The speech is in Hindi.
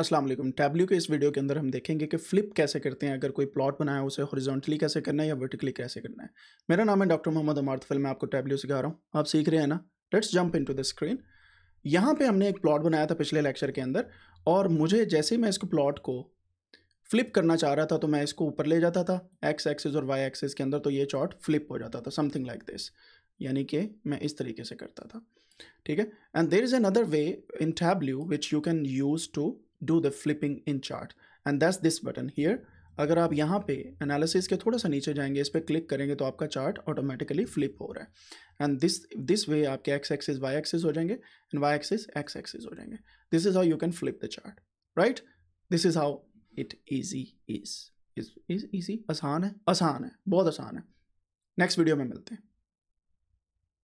अस्सलाम वालेकुम टैबल्यू के इस वीडियो के अंदर हम देखेंगे कि फ्लिप कैसे करते हैं अगर कोई प्लॉट बनाया उसे हॉरिजॉन्टली कैसे करना है या वर्टिकली कैसे करना है मेरा नाम है डॉक्टर मोहम्मद अमारतफल मैं आपको टैबल्यू सिखा रहा हूँ आप सीख रहे हैं ना let's jump in the screen यहाँ पर हमने एक प्लॉट बनाया था पिछले लेक्चर के अंदर और मुझे जैसे मैं इसको प्लॉट को फ्लिप करना चाह रहा था तो मैं इसको ऊपर ले जाता था एक्स एक्सिस और वाई एक्सिस के अंदर तो ये चार्ट फ्लिप हो जाता था समथिंग लाइक दिस यानी कि मैं इस तरीके से करता था ठीक है and there is another way in Tableau which you can use to do the flipping in chart and that's this button here अगर आप यहाँ पे एनालिसिस के थोड़ा सा नीचे जाएंगे इस पर क्लिक करेंगे तो आपका चार्ट ऑटोमेटिकली फ्लिप हो रहा है एंड दिस दिस वे आपके एक्स एक्सिस वाई एक्सिस हो जाएंगे and y axis x axis हो जाएंगे this is how you can flip the chart right this is how it easy is is easy आसान है आसान है बहुत आसान है नेक्स्ट वीडियो में मिलते हैं